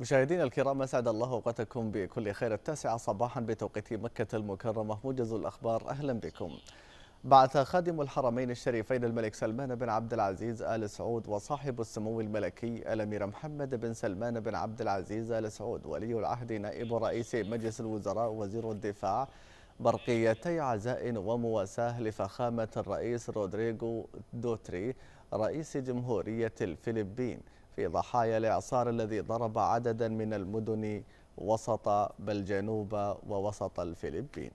مشاهدينا الكرام اسعد الله اوقاتكم بكل خير التاسعه صباحا بتوقيت مكه المكرمه موجز الاخبار اهلا بكم. بعث خادم الحرمين الشريفين الملك سلمان بن عبد العزيز ال سعود وصاحب السمو الملكي الامير محمد بن سلمان بن عبد العزيز ال سعود ولي العهد نائب رئيس مجلس الوزراء وزير الدفاع برقيتي عزاء ومواساه لفخامه الرئيس رودريغو دوتري رئيس جمهوريه الفلبين في ضحايا الإعصار الذي ضرب عددا من المدن وسط بل جنوب ووسط الفلبين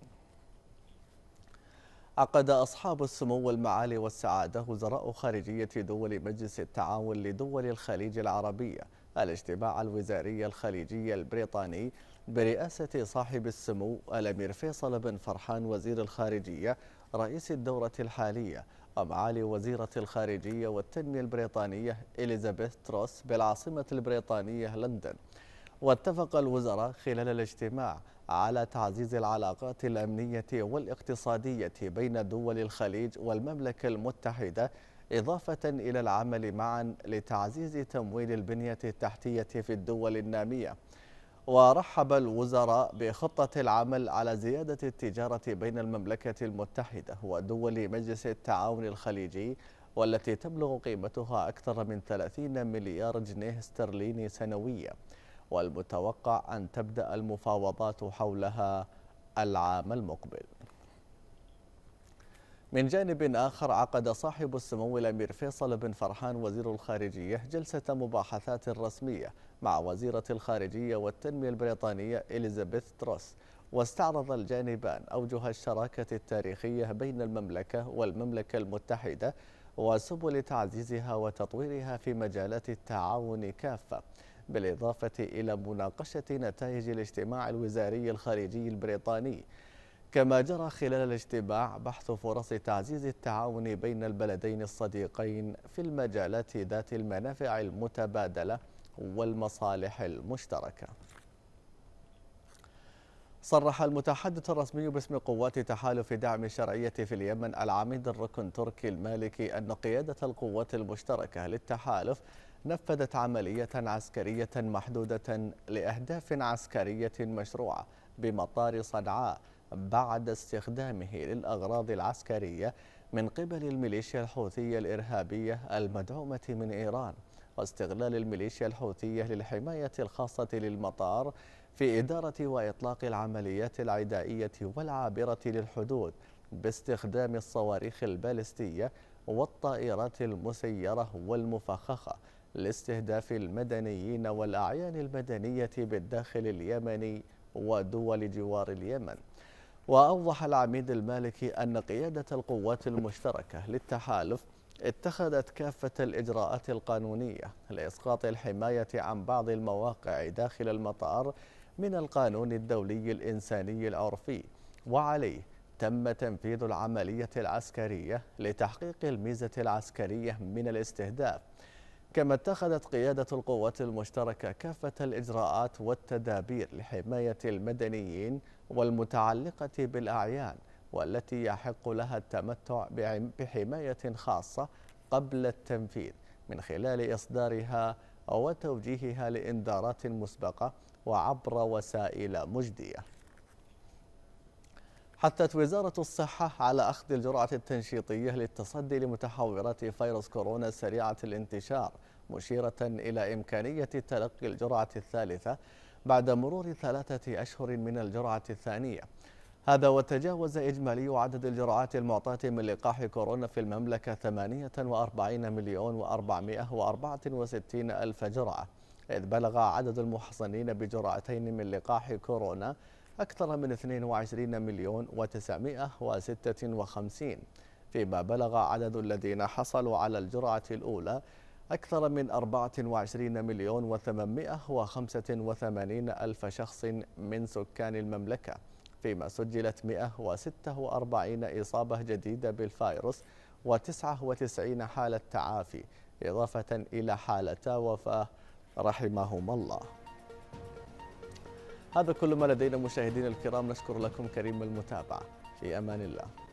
عقد أصحاب السمو والمعالي والسعادة وزراء خارجية دول مجلس التعاون لدول الخليج العربية الاجتماع الوزاري الخليجي البريطاني برئاسة صاحب السمو الأمير فيصل بن فرحان وزير الخارجية رئيس الدورة الحالية ومعالي وزيرة الخارجية والتنمية البريطانية إليزابيث تروس بالعاصمة البريطانية لندن واتفق الوزراء خلال الاجتماع على تعزيز العلاقات الأمنية والاقتصادية بين دول الخليج والمملكة المتحدة إضافة إلى العمل معا لتعزيز تمويل البنية التحتية في الدول النامية ورحب الوزراء بخطة العمل على زيادة التجارة بين المملكة المتحدة ودول مجلس التعاون الخليجي والتي تبلغ قيمتها أكثر من 30 مليار جنيه استرليني سنويا والمتوقع أن تبدأ المفاوضات حولها العام المقبل من جانب آخر عقد صاحب السمو الأمير فيصل بن فرحان وزير الخارجية جلسة مباحثات رسمية مع وزيرة الخارجية والتنمية البريطانية إليزابيث تروس واستعرض الجانبان أوجه الشراكة التاريخية بين المملكة والمملكة المتحدة وسبل تعزيزها وتطويرها في مجالات التعاون كافة بالإضافة إلى مناقشة نتائج الاجتماع الوزاري الخارجي البريطاني كما جرى خلال الاجتماع بحث فرص تعزيز التعاون بين البلدين الصديقين في المجالات ذات المنافع المتبادلة والمصالح المشتركة صرح المتحدث الرسمي باسم قوات تحالف دعم الشرعية في اليمن العميد الركن تركي المالكي أن قيادة القوات المشتركة للتحالف نفذت عملية عسكرية محدودة لأهداف عسكرية مشروعة بمطار صنعاء بعد استخدامه للأغراض العسكرية من قبل الميليشيا الحوثية الإرهابية المدعومة من إيران واستغلال الميليشيا الحوثية للحماية الخاصة للمطار في إدارة وإطلاق العمليات العدائية والعابرة للحدود باستخدام الصواريخ البالستية والطائرات المسيرة والمفخخة لاستهداف المدنيين والأعيان المدنية بالداخل اليمني ودول جوار اليمن وأوضح العميد المالكي أن قيادة القوات المشتركة للتحالف اتخذت كافة الإجراءات القانونية لإسقاط الحماية عن بعض المواقع داخل المطار من القانون الدولي الإنساني العرفي وعليه تم تنفيذ العملية العسكرية لتحقيق الميزة العسكرية من الاستهداف كما اتخذت قيادة القوات المشتركة كافة الإجراءات والتدابير لحماية المدنيين والمتعلقة بالأعيان والتي يحق لها التمتع بحماية خاصة قبل التنفيذ من خلال إصدارها وتوجيهها لإنذارات مسبقة وعبر وسائل مجدية حثت وزارة الصحة على أخذ الجرعة التنشيطية للتصدي لمتحورات فيروس كورونا سريعة الانتشار مشيرة إلى إمكانية تلقي الجرعة الثالثة بعد مرور ثلاثة أشهر من الجرعة الثانية هذا وتجاوز إجمالي عدد الجرعات المعطاة من لقاح كورونا في المملكة 48 مليون و464 ألف جرعة إذ بلغ عدد المحصنين بجرعتين من لقاح كورونا أكثر من 22 مليون و956 فيما بلغ عدد الذين حصلوا على الجرعة الأولى أكثر من 24 مليون و885 ألف شخص من سكان المملكة فيما سجلت 146 إصابة جديدة بالفيروس و99 حالة تعافي إضافة إلى حالة وفاة رحمهما الله هذا كل ما لدينا مشاهدينا الكرام نشكر لكم كريم المتابعة في أمان الله